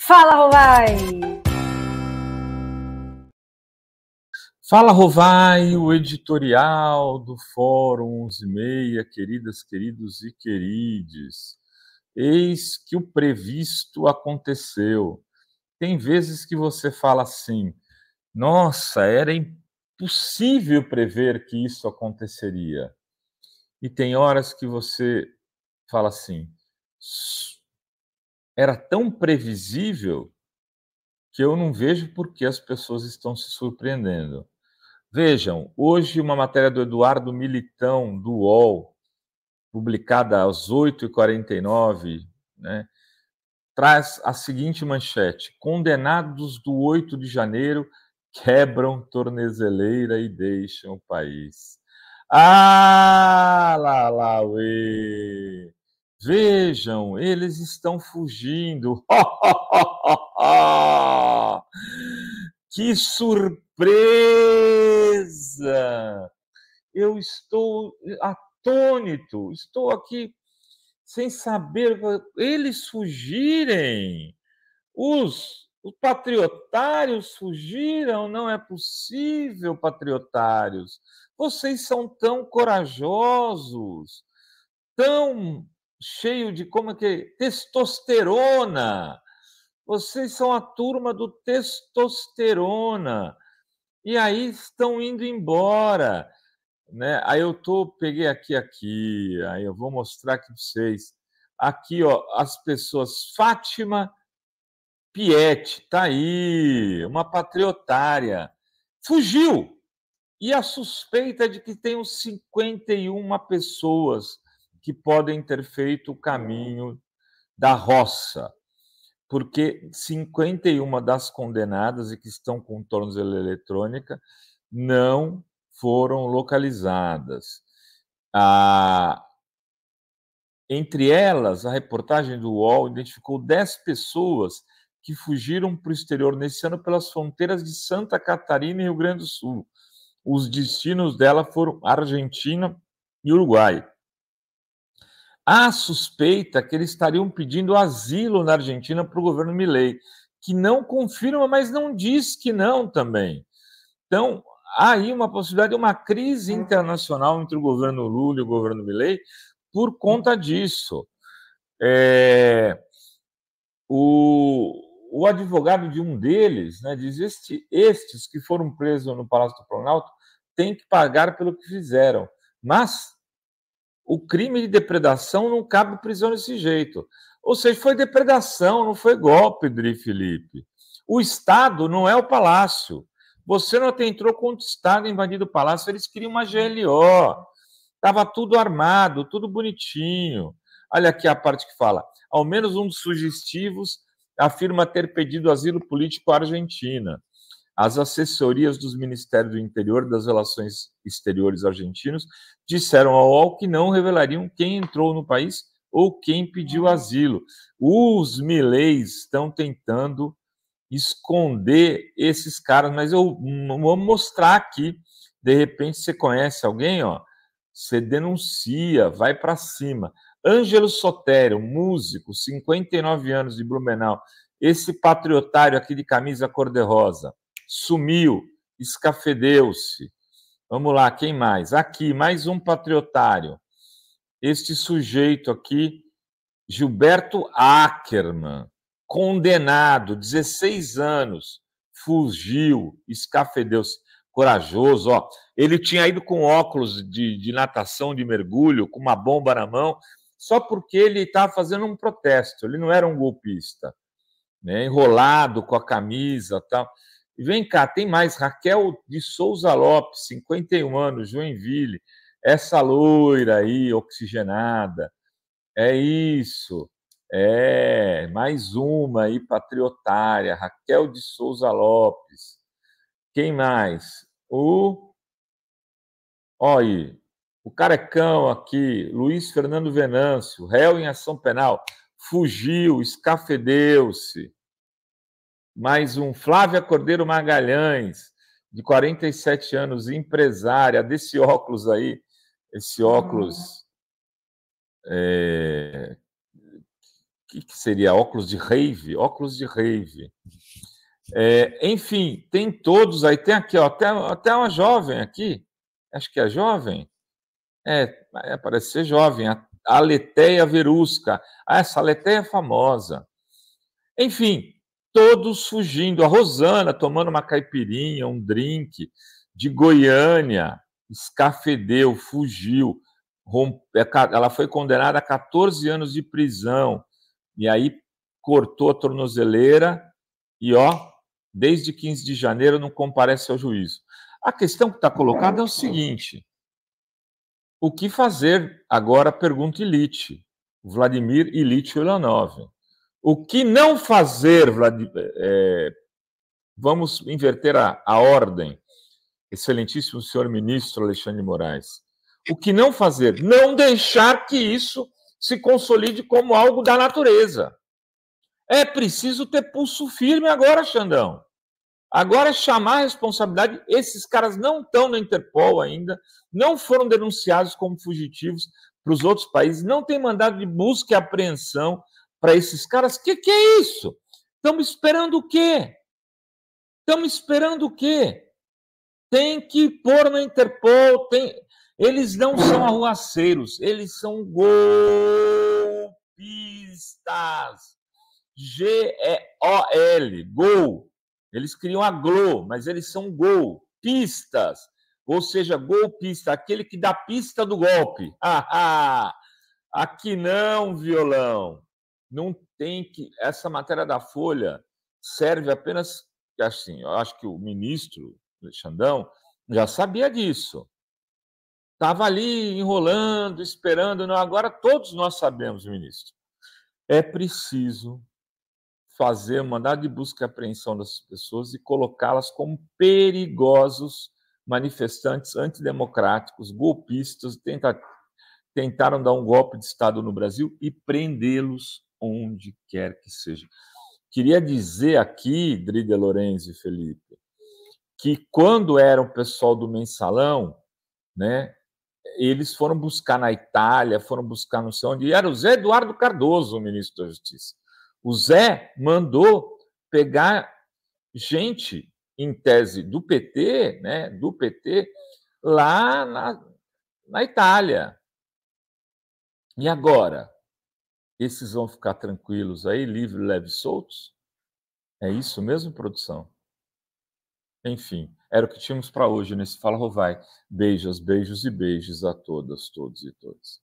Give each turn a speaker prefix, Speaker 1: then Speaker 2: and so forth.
Speaker 1: Fala, Rovai! Fala, Rovai, o editorial do Fórum 11.6, queridas, queridos e querides. Eis que o previsto aconteceu. Tem vezes que você fala assim, nossa, era impossível prever que isso aconteceria. E tem horas que você fala assim, era tão previsível que eu não vejo por que as pessoas estão se surpreendendo. Vejam, hoje uma matéria do Eduardo Militão, do UOL, publicada às 8h49, né, traz a seguinte manchete: Condenados do 8 de janeiro quebram tornezeleira e deixam o país. Ah, lá, lá, uê. Vejam, eles estão fugindo. que surpresa! Eu estou atônito, estou aqui sem saber. Eles fugirem, os, os patriotários fugiram, não é possível, patriotários. Vocês são tão corajosos, tão cheio de como é que é? testosterona. Vocês são a turma do testosterona. E aí estão indo embora, né? Aí eu tô, peguei aqui aqui, aí eu vou mostrar aqui para vocês. Aqui, ó, as pessoas Fátima Piet, tá aí, uma patriotária. Fugiu. E a suspeita de que tem uns 51 pessoas que podem ter feito o caminho da roça, porque 51 das condenadas e que estão com tornozeleira eletrônica não foram localizadas. entre elas, a reportagem do UOL identificou 10 pessoas que fugiram para o exterior nesse ano pelas fronteiras de Santa Catarina e Rio Grande do Sul. Os destinos dela foram Argentina e Uruguai. Há suspeita que eles estariam pedindo asilo na Argentina para o governo Milei, que não confirma, mas não diz que não também. Então, há aí uma possibilidade de uma crise internacional entre o governo Lula e o governo Milei por conta disso. É, o, o advogado de um deles né, diz: este, estes que foram presos no Palácio do Planalto têm que pagar pelo que fizeram, mas o crime de depredação não cabe prisão desse jeito. Ou seja, foi depredação, não foi golpe, Dri Felipe. O Estado não é o palácio. Você não até entrou com o Estado, invadido o palácio, eles queriam uma GLO. Estava tudo armado, tudo bonitinho. Olha aqui a parte que fala. Ao menos um dos sugestivos afirma ter pedido asilo político à Argentina as assessorias dos Ministérios do Interior das Relações Exteriores argentinos disseram ao UOL que não revelariam quem entrou no país ou quem pediu uhum. asilo. Os mileis estão tentando esconder esses caras, mas eu vou mostrar aqui. De repente você conhece alguém, ó, você denuncia, vai para cima. Ângelo Sotério, músico, 59 anos de Blumenau, esse patriotário aqui de camisa cor-de-rosa sumiu, escafedeu-se. Vamos lá, quem mais? Aqui, mais um patriotário. Este sujeito aqui, Gilberto Ackerman, condenado, 16 anos, fugiu, escafedeu-se. Corajoso, ó. Ele tinha ido com óculos de, de natação, de mergulho, com uma bomba na mão, só porque ele estava fazendo um protesto. Ele não era um golpista, né? enrolado com a camisa tal. E vem cá, tem mais. Raquel de Souza Lopes, 51 anos, Joinville. Essa loira aí, oxigenada. É isso. É, mais uma aí, patriotária. Raquel de Souza Lopes. Quem mais? O. Olha o carecão aqui, Luiz Fernando Venâncio, réu em ação penal, fugiu, escafedeu-se mais um Flávia Cordeiro Magalhães, de 47 anos, empresária desse óculos aí, esse óculos. O hum. é, que, que, seria? Óculos de rave? Óculos de rave. É, enfim, tem todos aí, tem aqui, ó, até, até uma jovem aqui, acho que é jovem. É, é parece ser jovem, a Aleteia Verusca. Ah, essa Aleteia é famosa. Enfim, todos fugindo. A Rosana tomando uma caipirinha, um drink, de Goiânia, escafedeu, fugiu. Rompe... É ela foi condenada a 14 anos de prisão. E aí cortou a tornozeleira e, ó, desde 15 de janeiro não comparece ao juízo. A questão que está colocada é o seguinte: o que fazer? Agora pergunta Elite, Vladimir Elite Ulanov. O que não fazer, Vladimir? É, vamos inverter a, a ordem. Excelentíssimo senhor ministro Alexandre de Moraes. O que não fazer? Não deixar que isso se consolide como algo da natureza. É preciso ter pulso firme agora, Xandão. Agora chamar a responsabilidade. Esses caras não estão na Interpol ainda, não foram denunciados como fugitivos para os outros países, não tem mandado de busca e apreensão, para esses caras: o que, que é isso? Estamos esperando o quê? Estamos esperando o quê? Tem que pôr na Interpol. Tem... Eles não são arruaceiros, eles são golpistas. G-E-O-L, gol. Eles criam a GLO, mas eles são golpistas. Ou seja, golpista, aquele que dá pista do golpe. aqui não, violão não tem que. Essa matéria da Folha serve apenas. Assim, eu acho que o ministro Alexandão já sabia disso. Estava ali enrolando, esperando. Não, agora todos nós sabemos, ministro. É preciso fazer mandar de busca e apreensão das pessoas e colocá-las como perigosos manifestantes antidemocráticos, golpistas, tenta, tentaram dar um golpe de Estado no Brasil e prendê-los onde quer que seja. Queria dizer aqui, Drida Lorenzi, e Felipe, que quando era o pessoal do mensalão, né, eles foram buscar na Itália, foram buscar não sei onde, era o Zé Eduardo Cardoso, o ministro da Justiça. O Zé mandou pegar gente, em tese, do PT, né, do PT, lá na, na Itália. E agora? esses vão ficar tranquilos aí, livre, leve, soltos? É isso mesmo, produção? Enfim, era o que tínhamos para hoje nesse Fala Rovai. Beijos, beijos e beijos a todas, todos e todas.